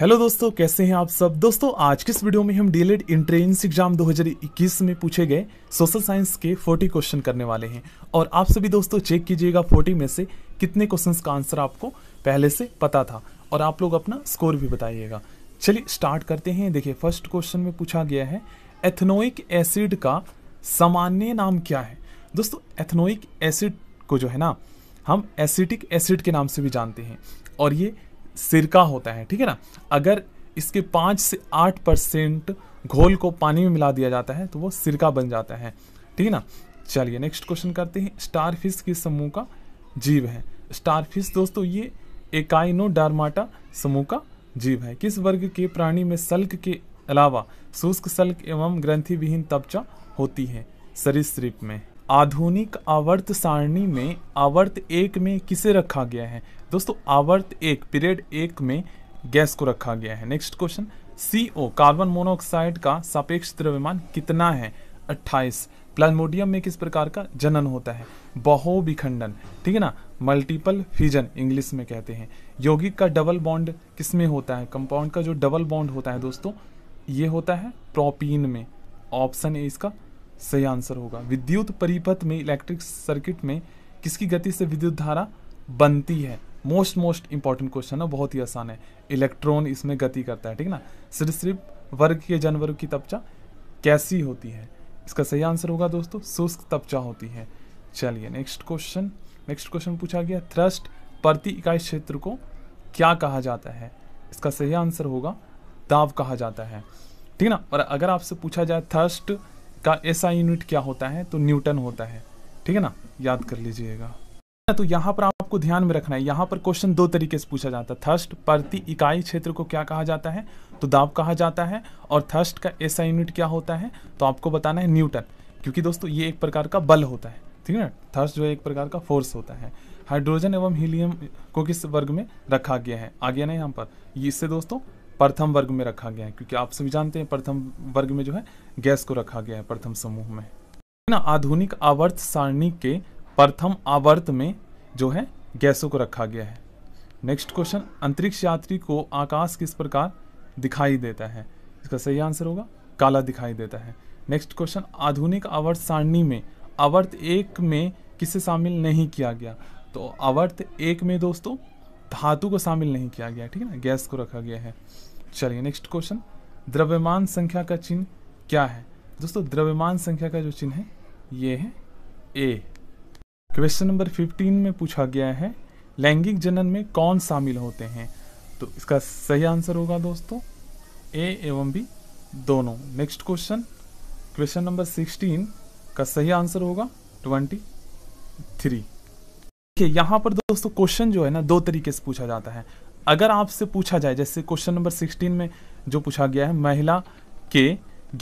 hello दोस्तों कैसे हैं आप सब दोस्तों आज के इस वीडियो में हम डीएलएड इंट्रेंस एग्जाम 2021 में पूछे गए सोशल साइंस के 40 क्वेश्चन करने वाले हैं और आप सभी दोस्तों चेक कीजिएगा 40 में से कितने क्वेश्चंस का आंसर आपको पहले से पता था और आप लोग अपना स्कोर भी बताइएगा चलिए स्टार्ट करते हैं देखिए फर्स्ट क्वेश्चन में पूछा गया है एथनोइक एसिड का सामान्य नाम क्या है दोस्तों एथनोइक एसिड को जो है ना हम एसिटिक एसिड के नाम से भी जानते हैं और ये सिरका होता है ठीक है ना अगर इसके पाँच से आठ परसेंट घोल को पानी में मिला दिया जाता है तो वो सिरका बन जाता है ठीक है ना चलिए नेक्स्ट क्वेश्चन करते हैं स्टार फिश किस समूह का जीव है स्टार फिश दोस्तों ये एकाइनो डार्माटा समूह का जीव है किस वर्ग के प्राणी में सल्क के अलावा शुष्क सल्क एवं ग्रंथि विहीन तपचा होती है सरिस्प में आधुनिक आवर्त सारणी में आवर्त एक में किसे रखा गया है दोस्तों आवर्त एक पीरियड एक में गैस को रखा गया है next question CO carbon monoxide का सापेक्ष द्रव्यमान कितना है 28 प्लाज्मोडियम में किस प्रकार का जनन होता है बहुविखंडन ठीक है ना मल्टीपल फ्यूजन इंग्लिश में कहते हैं यौगिक का डबल बॉन्ड किस में होता है कंपाउंड का जो डबल बॉन्ड होता है दोस्तों ये होता है प्रोपीन में ऑप्शन ए इसका सही आंसर होगा विद्युत परिपथ में इलेक्ट्रिक सर्किट में किसकी गति से विद्युत धारा बनती है मोस्ट मोस्ट इंपॉर्टेंट क्वेश्चन है बहुत ही आसान है इलेक्ट्रॉन इसमें गति करता है ठीक ना सिर्फ सिर्फ वर्ग के जानवरों की तपचा कैसी होती है इसका सही आंसर होगा दोस्तों शुष्क तपचा होती है चलिए नेक्स्ट क्वेश्चन नेक्स्ट क्वेश्चन पूछा गया थ्रस्ट प्रति इकाई क्षेत्र को क्या कहा जाता है इसका सही आंसर होगा दाव कहा जाता है ठीक ना और अगर आपसे पूछा जाए थर्स्ट का ऐसा यूनिट क्या होता है तो न्यूटन होता है ठीक है ना याद कर लीजिएगा तो यहाँ पर आप आपको ध्यान में रखना है यहाँ पर क्वेश्चन दो तरीके से पूछा जाता है थर्स्ट प्रति इकाई क्षेत्र को क्या कहा जाता है तो दाब कहा जाता है और थर्स्ट का ऐसा यूनिट क्या होता है तो आपको बताना है न्यूटन क्योंकि दोस्तों ये एक प्रकार का बल होता है ठीक है थर्स्ट जो है एक प्रकार का फोर्स होता है हाइड्रोजन एवं हीलियम को किस वर्ग में रखा गया है आ गया ना यहाँ पर इससे दोस्तों प्रथम वर्ग में रखा गया है क्योंकि आप सभी जानते हैं प्रथम वर्ग में जो है गैस को रखा गया है प्रथम समूह में ना आधुनिक आवर्त सारणी के प्रथम आवर्त में जो है गैसों को रखा गया है नेक्स्ट क्वेश्चन अंतरिक्ष यात्री को आकाश किस प्रकार दिखाई देता है इसका सही आंसर होगा काला दिखाई देता है नेक्स्ट क्वेश्चन आधुनिक आवर्त सारणी में आवर्त एक में किसे शामिल नहीं किया गया तो आवर्त एक में दोस्तों धातु को शामिल नहीं किया गया ठीक है ना गैस को रखा गया है चलिए नेक्स्ट क्वेश्चन द्रव्यमान संख्या का चिन्ह क्या है दोस्तों द्रव्यमान संख्या का जो चिन्ह है ये है ए क्वेश्चन नंबर 15 में पूछा गया है लैंगिक जनन में कौन शामिल होते हैं तो इसका सही आंसर होगा दोस्तों ए एवं बी दोनों नेक्स्ट क्वेश्चन क्वेश्चन नंबर 16 का सही आंसर होगा 23 है यहाँ पर दोस्तों क्वेश्चन जो है ना दो तरीके से पूछा जाता है अगर आपसे पूछा जाए जैसे क्वेश्चन नंबर 16 में जो पूछा गया है महिला के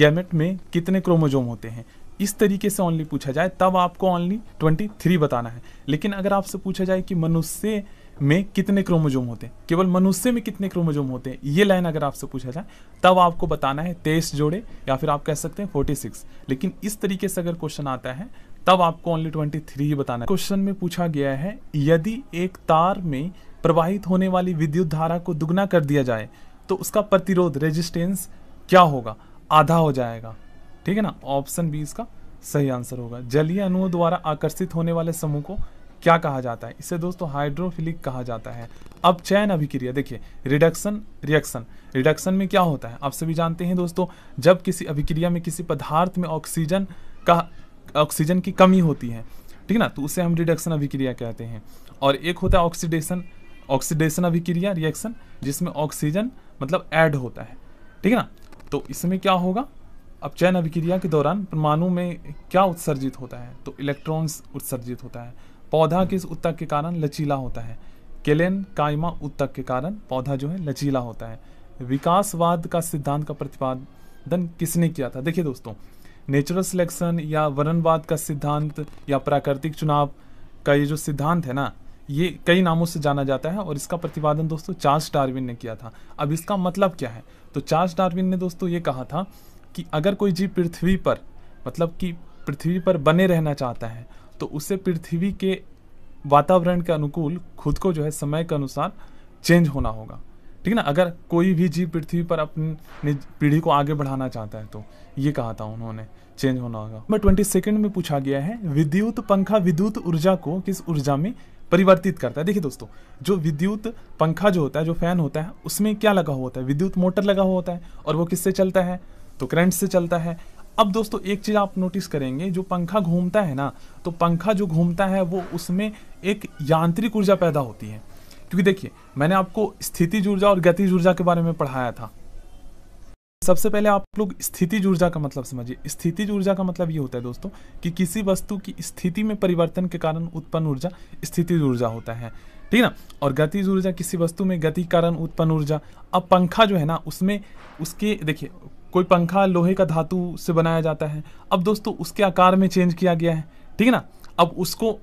गैमेट में कितने क्रोमोजोम होते हैं इस तरीके से ओनली पूछा जाए तब आपको ओनली ट्वेंटी थ्री बताना है लेकिन अगर आपसे पूछा जाए कि मनुष्य में कितने क्रोमोजोम होते हैं केवल मनुष्य में कितने क्रोमोजोम होते हैं ये लाइन अगर आपसे पूछा जाए तब आपको बताना है तेईस जोड़े या फिर आप कह सकते हैं फोर्टी सिक्स लेकिन इस तरीके से अगर क्वेश्चन आता है तब आपको ओनली ट्वेंटी थ्री ही बताना है क्वेश्चन में पूछा गया है यदि एक तार में प्रवाहित होने वाली विद्युत धारा को दुगना कर दिया जाए तो उसका प्रतिरोध रेजिस्टेंस क्या होगा आधा हो जाएगा ठीक है ना ऑप्शन बी इसका सही आंसर होगा जलीय अणुओं द्वारा आकर्षित होने वाले समूह को क्या कहा जाता है इसे दोस्तों हाइड्रोफिलिक कहा जाता है अब चयन अभिक्रिया देखिए रिडक्शन रिएक्शन रिडक्शन में क्या होता है आप सभी जानते हैं दोस्तों जब किसी अभिक्रिया में किसी पदार्थ में ऑक्सीजन का ऑक्सीजन की कमी होती है ठीक है ना तो उसे हम रिडक्शन अभिक्रिया कहते हैं और एक होता है ऑक्सीडेशन ऑक्सीडेशन अभिक्रिया रिएक्शन जिसमें ऑक्सीजन मतलब एड होता है ठीक है ना तो इसमें क्या होगा अपचयन अभिक्रिया के दौरान परमाणु में क्या उत्सर्जित होता है तो इलेक्ट्रॉन्स उत्सर्जित होता है पौधा किस उत्तक के कारण लचीला होता है केलेन कायमा उत्तक के कारण पौधा जो है लचीला होता है विकासवाद का सिद्धांत का प्रतिपादन किसने किया था देखिए दोस्तों नेचुरल सिलेक्शन या वरणवाद का सिद्धांत या प्राकृतिक चुनाव का ये जो सिद्धांत है ना ये कई नामों से जाना जाता है और इसका प्रतिपादन दोस्तों चार्ल्स डार्विन ने किया था अब इसका मतलब क्या है तो चार्ल्स डार्विन ने दोस्तों ये कहा था कि अगर कोई जीव पृथ्वी पर मतलब कि पृथ्वी पर बने रहना चाहता है तो उसे पृथ्वी के वातावरण के अनुकूल खुद को जो है समय के अनुसार चेंज होना होगा ठीक है ना अगर कोई भी जीव पृथ्वी पर अपनी पीढ़ी को आगे बढ़ाना चाहता है तो ये कहा था उन्होंने चेंज होना होगा नंबर ट्वेंटी सेकेंड में पूछा गया है विद्युत पंखा विद्युत ऊर्जा को किस ऊर्जा में परिवर्तित करता है देखिए दोस्तों जो विद्युत पंखा जो होता है जो फैन होता है उसमें क्या लगा हुआ होता है विद्युत मोटर लगा हुआ होता है और वो किससे चलता है तो करंट से चलता है अब दोस्तों एक चीज़ आप नोटिस करेंगे जो पंखा घूमता है ना तो पंखा जो घूमता है वो उसमें एक यांत्रिक ऊर्जा पैदा होती है क्योंकि देखिए मैंने आपको स्थिति ऊर्जा और गति ऊर्जा के बारे में पढ़ाया था सबसे पहले आप लोग स्थिति ऊर्जा का मतलब समझिए स्थिति ऊर्जा का मतलब ये होता है दोस्तों कि किसी वस्तु की स्थिति में परिवर्तन के कारण उत्पन्न ऊर्जा स्थिति ऊर्जा होता है ठीक ना और गति ऊर्जा किसी वस्तु में गति कारण उत्पन्न ऊर्जा अब पंखा जो है ना उसमें उसके देखिए कोई पंखा लोहे का धातु से बनाया जाता है अब दोस्तों उसके आकार में चेंज किया गया है ठीक है ना अब उसको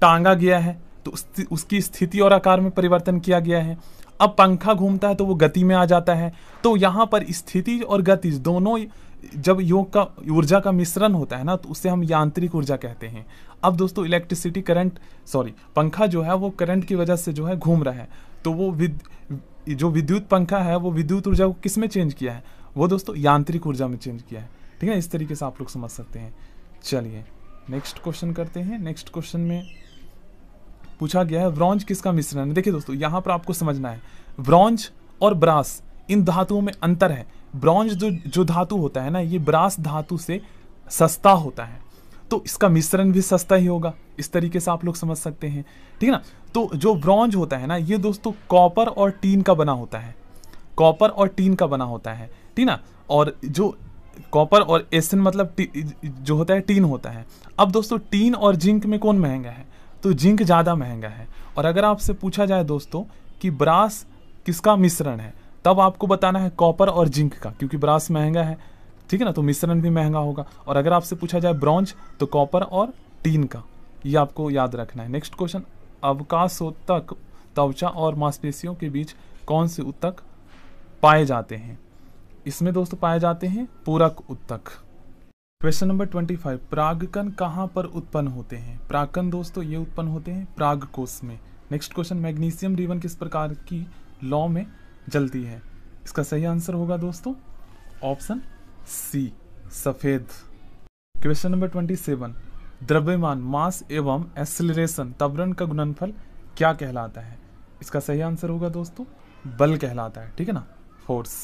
टांगा गया है तो उसकी स्थिति और आकार में परिवर्तन किया गया है अब पंखा घूमता है तो वो गति में आ जाता है तो यहाँ पर स्थिति और गति दोनों जब योग का ऊर्जा का मिश्रण होता है ना तो उसे हम यांत्रिक ऊर्जा कहते हैं अब दोस्तों इलेक्ट्रिसिटी करंट सॉरी पंखा जो है वो करंट की वजह से जो है घूम रहा है तो वो विद जो विद्युत पंखा है वो विद्युत ऊर्जा को किस में चेंज किया है वो दोस्तों यांत्रिक ऊर्जा में चेंज किया है ठीक है इस तरीके से आप लोग समझ सकते हैं चलिए नेक्स्ट क्वेश्चन करते हैं नेक्स्ट क्वेश्चन में पूछा गया है ब्रॉन्ज किसका मिश्रण है देखिए दोस्तों यहाँ पर आपको समझना है ब्रॉन्ज और ब्रास इन धातुओं में अंतर है ब्रॉन्ज जो जो धातु होता है ना ये ब्रास धातु से सस्ता होता है तो इसका मिश्रण भी सस्ता ही होगा इस तरीके से आप लोग समझ सकते हैं ठीक है ना तो जो ब्रॉन्ज होता है ना ये दोस्तों कॉपर और टीन का बना होता है कॉपर और टीन का बना होता है ठीक ना और जो कॉपर और एसन मतलब जो होता है टीन होता है अब दोस्तों टीन और जिंक में कौन महंगा है तो जिंक ज़्यादा महंगा है और अगर आपसे पूछा जाए दोस्तों कि ब्रास किसका मिश्रण है तब आपको बताना है कॉपर और जिंक का क्योंकि ब्रास महंगा है ठीक है ना तो मिश्रण भी महंगा होगा और अगर आपसे पूछा जाए ब्रॉन्ज तो कॉपर और टीन का ये आपको याद रखना है नेक्स्ट क्वेश्चन अवकाश तक त्वचा और मांसपेशियों के बीच कौन से उत्तक पाए जाते हैं इसमें दोस्तों पाए जाते हैं पूरक उत्तक क्वेश्चन नंबर ट्वेंटी फाइव प्रागकन कहाँ पर उत्पन्न होते हैं प्रागकन दोस्तों ये उत्पन्न होते हैं कोष में नेक्स्ट क्वेश्चन मैग्नीशियम रिवन किस प्रकार की लॉ में जलती है इसका सही आंसर होगा दोस्तों ऑप्शन सी सफ़ेद क्वेश्चन नंबर ट्वेंटी सेवन द्रव्यमान मास एवं एक्सिलेशन तवरण का गुणनफल क्या कहलाता है इसका सही आंसर होगा दोस्तों बल कहलाता है ठीक है ना force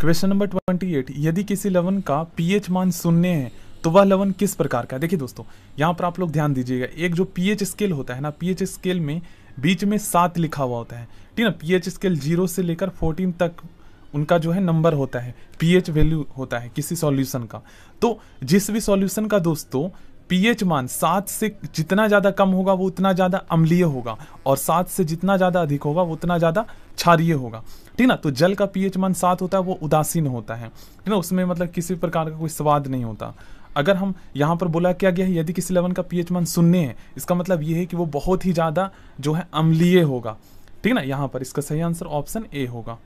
question number twenty eight यदि किसी लवन का पीएच मान शून्य है तो वह लवन किस प्रकार का है देखिए दोस्तों यहाँ पर आप लोग ध्यान दीजिएगा एक जो पीएच स्केल होता है ना पीएच स्केल में बीच में सात लिखा हुआ होता है ठीक है पीएच स्केल जीरो से लेकर फोर्टीन तक उनका जो है नंबर होता है पीएच वैल्यू होता है किसी सॉल्यूशन का तो जिस भी सॉल्यूशन का दोस्तों पीएच मान सात से जितना ज़्यादा कम होगा वो उतना ज़्यादा अम्लीय होगा और सात से जितना ज़्यादा अधिक होगा वो उतना ज़्यादा क्षारीय होगा ठीक ना तो जल का पीएच मान सात होता है वो उदासीन होता है ठीक ना उसमें मतलब किसी प्रकार का कोई स्वाद नहीं होता अगर हम यहाँ पर बोला क्या गया है यदि किसी लवन का पीएच मान शून्य है इसका मतलब ये है कि वो बहुत ही ज़्यादा जो है अम्लीय होगा ठीक ना यहाँ पर इसका सही आंसर ऑप्शन ए होगा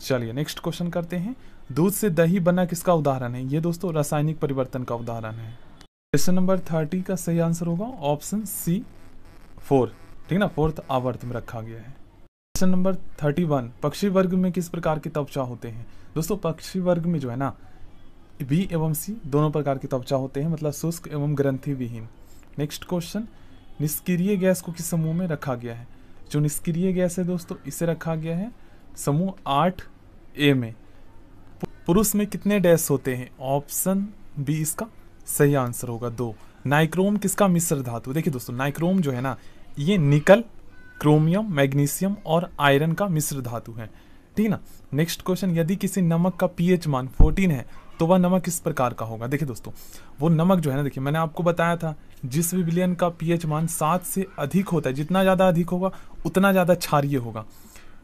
चलिए नेक्स्ट क्वेश्चन करते हैं दूध से दही बना किसका उदाहरण है ये दोस्तों रासायनिक परिवर्तन का उदाहरण है क्वेश्चन नंबर थर्टी का सही आंसर होगा ऑप्शन सी फोर ठीक है ना फोर्थ आवर्त में रखा गया है क्वेश्चन नंबर थर्टी वन पक्षी वर्ग में किस प्रकार के तपचा होते हैं दोस्तों पक्षी वर्ग में जो है ना बी एवं सी दोनों प्रकार के तपचा होते हैं मतलब शुष्क एवं ग्रंथि विहीन नेक्स्ट क्वेश्चन निष्क्रिय गैस को किस समूह में रखा गया है जो निष्क्रिय गैस है दोस्तों इसे रखा गया है समूह आठ ए में पुरुष में कितने डैश होते हैं ऑप्शन बी इसका सही आंसर होगा दो नाइक्रोम किसका मिश्र धातु देखिए दोस्तों नाइक्रोम जो है ना ये निकल क्रोमियम मैग्नीशियम और आयरन का मिश्र धातु है ठीक ना नेक्स्ट क्वेश्चन यदि किसी नमक का पीएच मान 14 है तो वह नमक किस प्रकार का होगा देखिए दोस्तों वो नमक जो है ना देखिए मैंने आपको बताया था जिस भी विलियन का पीएच मान सात से अधिक होता है जितना ज़्यादा अधिक होगा उतना ज़्यादा क्षारिय होगा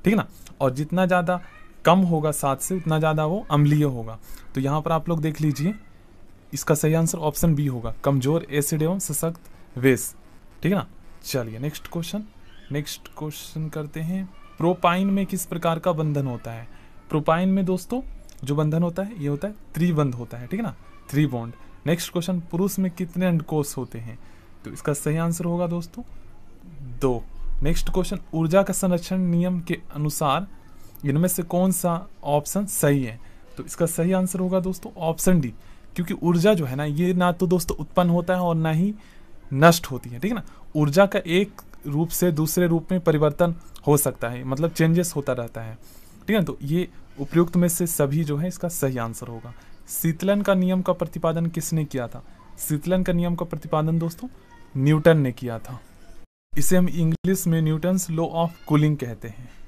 ठीक ना और जितना ज़्यादा कम होगा सात से उतना ज़्यादा वो अम्लीय होगा तो यहाँ पर आप लोग देख लीजिए इसका सही आंसर ऑप्शन बी होगा कमजोर एसिड एवं सशक्त वेस ठीक है ना चलिए नेक्स्ट क्वेश्चन नेक्स्ट क्वेश्चन करते हैं प्रोपाइन में किस प्रकार का बंधन होता है प्रोपाइन में दोस्तों जो बंधन होता है ये होता है त्रिबंध होता है ठीक है ना थ्री बॉन्ड नेक्स्ट क्वेश्चन पुरुष में कितने अंडकोश होते हैं तो इसका सही आंसर होगा दोस्तों दो नेक्स्ट क्वेश्चन ऊर्जा का संरक्षण नियम के अनुसार इनमें से कौन सा ऑप्शन सही है तो इसका सही आंसर होगा दोस्तों ऑप्शन डी क्योंकि ऊर्जा जो है ना ये ना तो दोस्तों उत्पन्न होता है और ना ही नष्ट होती है ठीक है ना ऊर्जा का एक रूप से दूसरे रूप में परिवर्तन हो सकता है मतलब चेंजेस होता रहता है ठीक है ना तो ये उपयुक्त में से सभी जो है इसका सही आंसर होगा शीतलन का नियम का प्रतिपादन किसने किया था शीतलन का नियम का प्रतिपादन दोस्तों न्यूटन ने किया था इसे हम इंग्लिश में न्यूटन्स लॉ ऑफ कूलिंग कहते हैं